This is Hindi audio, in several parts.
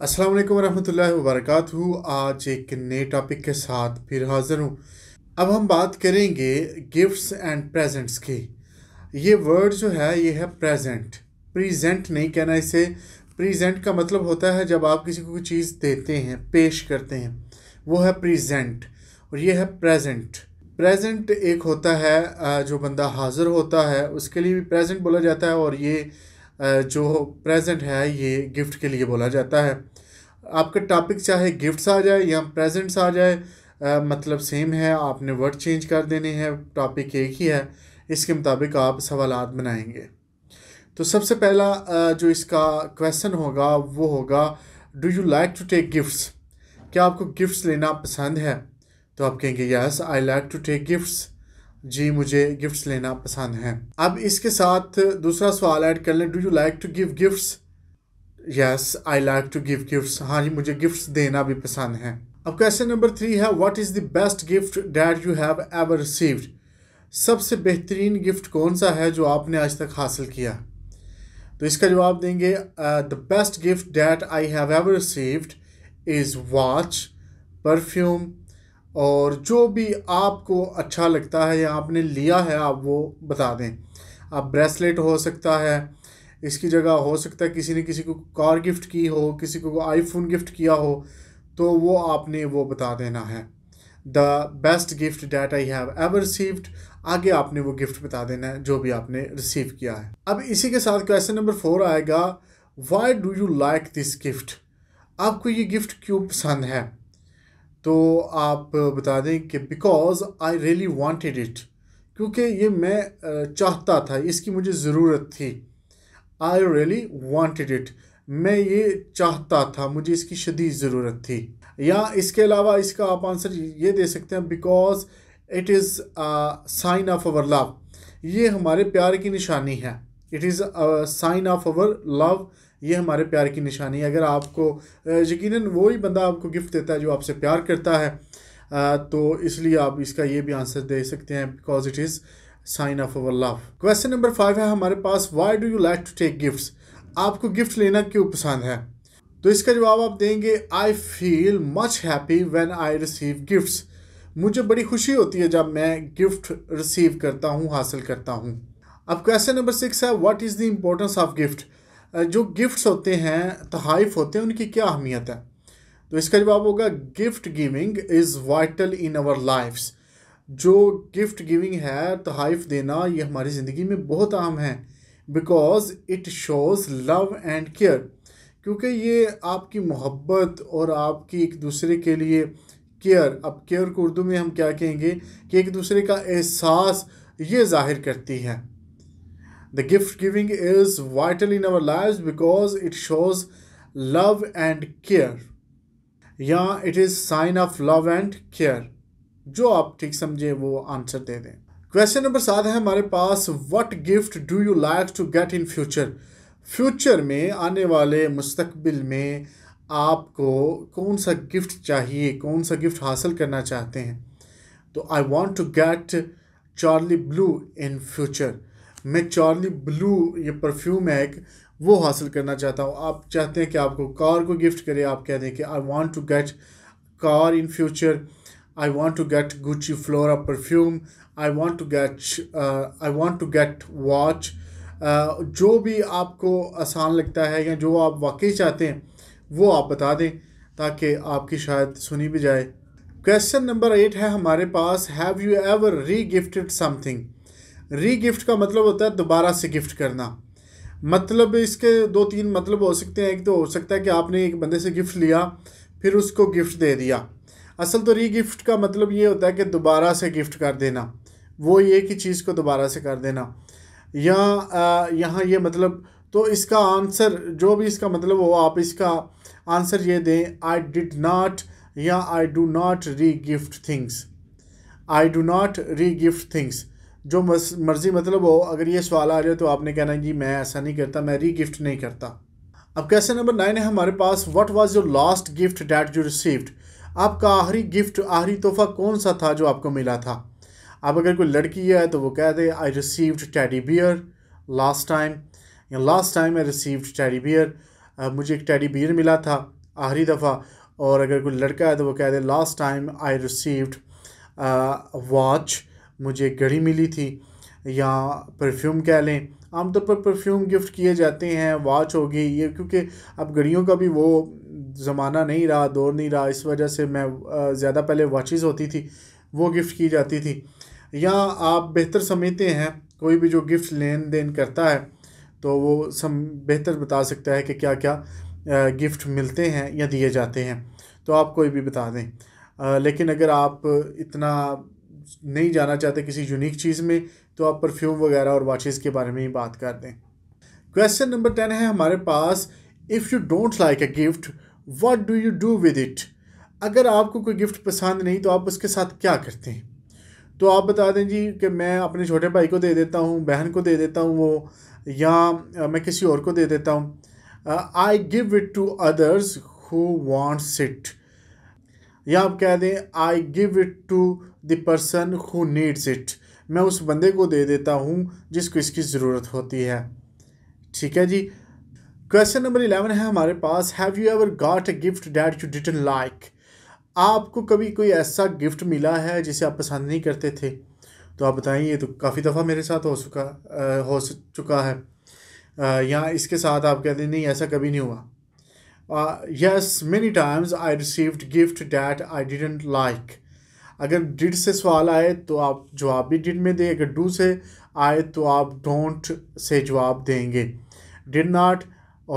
अस्सलाम वालेकुम रहमतुल्लाहि आज एक नए टॉपिक के साथ फिर हाज़िर हूँ अब हम बात करेंगे गिफ्ट्स एंड प्रेजेंट्स की ये वर्ड जो है ये है प्रेजेंट प्रेजेंट नहीं कहना इसे प्रेजेंट का मतलब होता है जब आप किसी को कोई चीज़ देते हैं पेश करते हैं वो है प्रेजेंट और ये है प्रेजेंट प्रेजेंट एक होता है जो बंदा हाज़िर होता है उसके लिए भी प्रेजेंट बोला जाता है और ये जो प्रेजेंट है ये गिफ्ट के लिए बोला जाता है आपका टॉपिक चाहे गिफ्ट्स आ जाए या प्रेजेंट्स आ जाए आ, मतलब सेम है आपने वर्ड चेंज कर देने हैं टॉपिक एक ही है इसके मुताबिक आप सवाल बनाएंगे तो सबसे पहला आ, जो इसका क्वेश्चन होगा वो होगा do you like to take gifts क्या आपको गिफ्ट्स लेना पसंद है तो आप कहेंगे yes I like to take gifts जी मुझे गिफ्ट्स लेना पसंद है अब इसके साथ दूसरा सवाल ऐड कर लें do you like to give gifts yes I like to give gifts हाँ जी मुझे गिफ्ट्स देना भी पसंद है अब क्वेश्चन नंबर थ्री है what is the best gift that you have ever received सबसे बेहतरीन गिफ्ट कौन सा है जो आपने आज तक हासिल किया तो इसका जवाब देंगे the best gift that I have ever received is watch perfume और जो भी आपको अच्छा लगता है या आपने लिया है आप वो बता दें आप ब्रेसलेट हो सकता है इसकी जगह हो सकता है किसी ने किसी को कार गिफ्ट की हो किसी को आईफोन गिफ्ट किया हो तो वो आपने वो बता देना है the best gift that I have ever received आगे आपने वो गिफ्ट बता देना है जो भी आपने रिसीव किया है अब इसी के साथ क्वेश्चन नंबर फोर आएगा why do you like this gift आपको ये गिफ्ट क्यों पसंद है तो आप बता दें कि because I really wanted it क्योंकि ये मैं चाहता था इसकी मुझे ज़रूरत थी आई रियली वॉन्टेड इट मैं ये चाहता था मुझे इसकी शदीद ज़रूरत थी या इसके अलावा इसका आप आंसर ये दे सकते हैं because it is sign of our love ये हमारे प्यार की निशानी है it is sign of our love ये हमारे प्यार की निशानी है अगर आपको यकीन वो ही बंदा आपको गिफ्ट देता है जो आपसे प्यार करता है तो इसलिए आप इसका ये भी आंसर दे सकते हैं because it is sign of our love question number five है हमारे पास why do you like to take gift आपको गिफ्ट लेना क्यों पसंद है तो इसका जवाब आप देंगे I feel much happy when I receive gift मुझे बड़ी खुशी होती है जब मैं गिफ्ट रिसीव करता हूँ हासिल करता हूँ अब क्वेश्चन नंबर सिक्स है what is the importance of gift जो गिफ्ट्स होते हैं तहाइफ होते हैं उनकी क्या अहमियत है तो इसका जवाब होगा gift giving is vital in our lifes जो गिफ्ट गिविंग है तहाइफ देना ये हमारी ज़िंदगी में बहुत अहम है because it shows love and care क्योंकि ये आपकी मोहब्बत और आपकी एक दूसरे के लिए केयर अब केयर को उर्दू में हम क्या कहेंगे कि एक दूसरे का एहसास ये जाहिर करती है The gift giving is vital in our lives because it shows love and care. या it is sign of love and care जो आप ठीक समझे वो आंसर दे दें क्वेश्चन नंबर सात है हमारे पास what gift do you like to get in future future में आने वाले मुस्तकबिल में आपको कौन सा गिफ्ट चाहिए कौन सा गिफ्ट हासिल करना चाहते हैं तो I want to get Charlie Blue in future मैं चार्ली ब्लू ये परफ्यूम है एक वो हासिल करना चाहता हूँ आप चाहते हैं कि आपको कार को गिफ्ट करें आप कह दें कि I want to get car in future I want to get Gucci Flora perfume I want to get I want to get watch जो भी आपको आसान लगता है या जो आप वाकई चाहते हैं वो आप बता दें ताकि आपकी शायद सुनी भी जाए क्वेश्चन नंबर एट है हमारे पास have you ever regifted something regift का मतलब होता है दोबारा से गिफ्ट करना मतलब इसके दो तीन मतलब हो सकते हैं एक तो हो सकता है कि आपने एक बंदे से गिफ्ट लिया फिर उसको गिफ्ट दे दिया असल तो री गिफ्ट का मतलब ये होता है कि दोबारा से गिफ्ट कर देना वो ये कि चीज़ को दोबारा से कर देना या यहाँ ये मतलब तो इसका आंसर जो भी इसका मतलब हो आप इसका आंसर ये दें आई डिड नाट या आई do not regift things I do not regift things जो मर्ज़ी मतलब हो अगर ये सवाल आ रहे हो तो आपने कहना है जी मैं ऐसा नहीं करता मैं री गिफ्ट नहीं करता अब कैसे नंबर नाइन है हमारे पास what was your last gift that you received आपका आखिरी गिफ्ट आखिरी तोहफा कौन सा था जो आपको मिला था अब अगर कोई लड़की है तो वो कह दे I received teddy bear last time या last time I received teddy bear मुझे एक टैडी बियर मिला था आखिरी दफ़ा और अगर कोई लड़का है तो वो कह दे last time I received watch मुझे घड़ी मिली थी या परफ्यूम कह लें आमतौर पर परफ्यूम गिफ्ट किए जाते हैं वॉच होगी ये क्योंकि अब घड़ियों का भी वो ज़माना नहीं रहा दौर नहीं रहा इस वजह से मैं ज़्यादा पहले वॉचेस होती थी वो गिफ्ट की जाती थी या आप बेहतर समझते हैं कोई भी जो गिफ्ट लेन देन करता है तो वो सम बेहतर बता सकता है कि क्या क्या गिफ्ट मिलते हैं या दिए जाते हैं तो आप कोई भी बता दें लेकिन अगर आप इतना नहीं जाना चाहते किसी यूनिक चीज़ में तो आप परफ्यूम वगैरह और वॉचेस के बारे में ही बात कर दें क्वेश्चन नंबर टेन है हमारे पास if you don't like a gift what do you do with it अगर आपको कोई गिफ्ट पसंद नहीं तो आप उसके साथ क्या करते हैं तो आप बता दें जी कि मैं अपने छोटे भाई को दे देता हूँ बहन को दे देता हूँ वो या मैं किसी और को दे देता हूँ I give it to others who wants it या आप कह दें I give it to the person who needs it मैं उस बंदे को दे देता हूँ जिसको इसकी ज़रूरत होती है ठीक है जी क्वेश्चन नंबर इलेवन है हमारे पास have you ever got a gift that you didn't like आपको कभी कोई ऐसा गिफ्ट मिला है जिसे आप पसंद नहीं करते थे तो आप बताएं ये तो काफ़ी दफ़ा मेरे साथ हो चुका हो चुका है या इसके साथ आप कहते नहीं ऐसा कभी नहीं हुआ Uh, yes, many times I received gift that I didn't like. अगर डिड से सवाल आए तो आप जवाब भी डिड में दें अगर डू से आए तो आप डोंट से जवाब देंगे डिड नॉट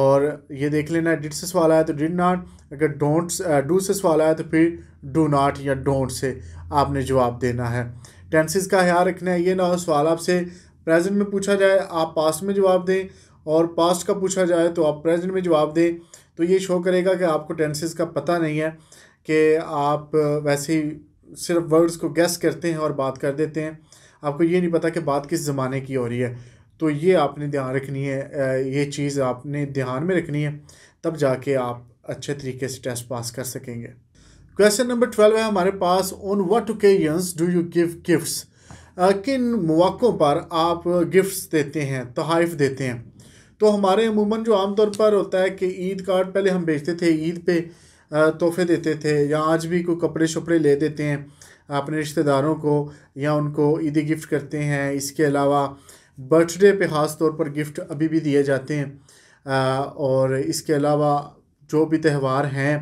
और ये देख लेना डिड से सवाल आया तो डिड नॉट अगर डोंट डू uh, से सवाल आया तो फिर डू नॉट या डोंट से आपने जवाब देना है टेंसेस का ख्याल रखना है ये ना हो सवाल आपसे प्रेजेंट में पूछा जाए आप पास्ट में जवाब दें और पास्ट का पूछा जाए तो आप प्रेजेंट में जवाब दें तो ये शो करेगा कि आपको टेंसेस का पता नहीं है कि आप वैसे ही सिर्फ वर्ड्स को गैस करते हैं और बात कर देते हैं आपको ये नहीं पता कि बात किस ज़माने की हो रही है तो ये आपने ध्यान रखनी है ये चीज़ आपने ध्यान में रखनी है तब जाके आप अच्छे तरीके से टेस्ट पास कर सकेंगे क्वेश्चन नंबर ट्वेल्व है हमारे पास on what occasions do you give gift किन मौक़ों पर आप गिफ्ट्स देते हैं तहफ़ देते हैं तो हमारे अमूमन जो आम तौर पर होता है कि ईद कार्ड पहले हम बेचते थे ईद पे तोहफे देते थे या आज भी कोई कपड़े शपड़े ले देते हैं अपने रिश्तेदारों को या उनको ईदी गिफ्ट करते हैं इसके अलावा बर्थडे पे ख़ास तौर पर गिफ्ट अभी भी दिए जाते हैं और इसके अलावा जो भी त्यौहार हैं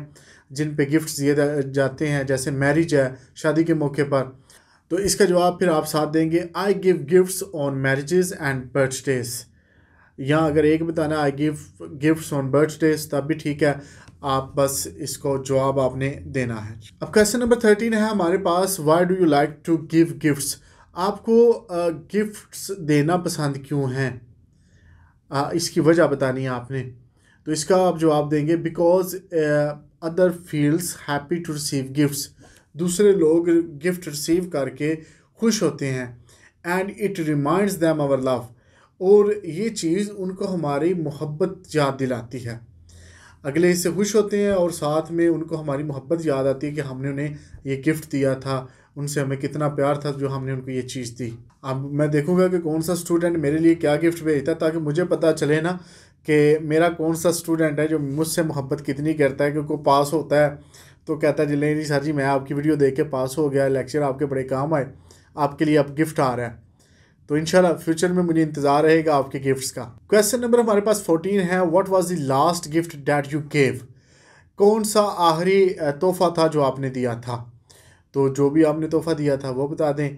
जिन पे गिफ्ट दिए जाते हैं जैसे मैरिज है शादी के मौके पर तो इसका जवाब फिर आप साथ देंगे I give gifts on marriages and birthdays या अगर एक बताना I give gift on birthdays तब भी ठीक है आप बस इसको जवाब आपने देना है अब क्वेश्चन नंबर थर्टीन है हमारे पास why do you like to give gifts आपको गिफ्ट देना पसंद क्यों है इसकी वजह बतानी है आपने तो इसका आप जवाब देंगे because other feels happy to receive gifts दूसरे लोग गिफ्ट रिसीव करके खुश होते हैं and it reminds them our love और ये चीज़ उनको हमारी मोहब्बत याद दिलाती है अगले इससे खुश होते हैं और साथ में उनको हमारी मोहब्बत याद आती है कि हमने उन्हें ये गिफ्ट दिया था उनसे हमें कितना प्यार था जो हमने उनको ये चीज़ दी अब मैं देखूंगा कि कौन सा स्टूडेंट मेरे लिए क्या गिफ्ट भेजता है ताकि मुझे पता चले ना कि मेरा कौन सा स्टूडेंट है जो मुझसे मोहब्बत कितनी करता है क्योंकि पास होता है तो कहता है जी सर जी मैं आपकी वीडियो देख के पास हो गया लेक्चर आपके बड़े काम आए आपके लिए अब गिफ्ट आ रहा है तो इनशाला फ्यूचर में मुझे इंतजार रहेगा आपके गिफ्ट्स का क्वेश्चन नंबर हमारे पास 14 है what was the last gift that you gave कौन सा आखिरी तोहफा था जो आपने दिया था तो जो भी आपने तोहफा दिया था वो बता दें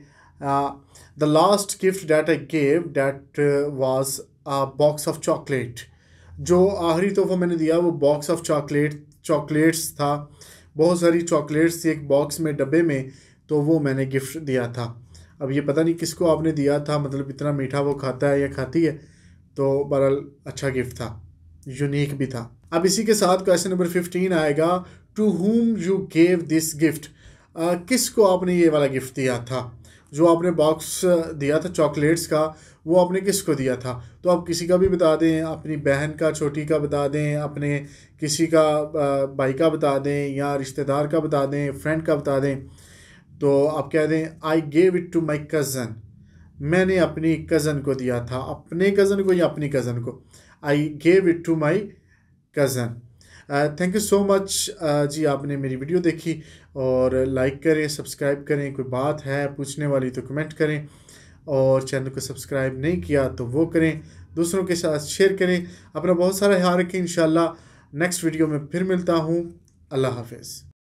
the last gift that I gave that was box of chocolate जो आखिरी तोहफा मैंने दिया वो बॉक्स ऑफ चॉकलेट चॉकलेट्स था बहुत सारी चॉकलेट्स थी एक बॉक्स में डब्बे में तो वो मैंने गिफ्ट दिया था अब ये पता नहीं किसको आपने दिया था मतलब इतना मीठा वो खाता है या खाती है तो बहरहाल अच्छा गिफ्ट था यूनिक भी था अब इसी के साथ क्वेश्चन नंबर फिफ्टीन आएगा to whom you gave this gift किस को आपने ये वाला गिफ्ट दिया था जो आपने बॉक्स दिया था चॉकलेट्स का वो आपने किसको दिया था तो आप किसी का भी बता दें अपनी बहन का छोटी का बता दें अपने किसी का भाई का बता दें या रिश्तेदार का बता दें फ्रेंड का बता दें तो आप कह दें I gave it to my cousin मैंने अपनी कज़न को दिया था अपने कज़न को या अपनी कज़न को I gave it to my cousin thank you so much जी आपने मेरी वीडियो देखी और लाइक करें सब्सक्राइब करें कोई बात है पूछने वाली तो कमेंट करें और चैनल को सब्सक्राइब नहीं किया तो वो करें दूसरों के साथ शेयर करें अपना बहुत सारा ख्याल रखें इन नेक्स्ट वीडियो में फिर मिलता हूँ अल्लाह हाफिज़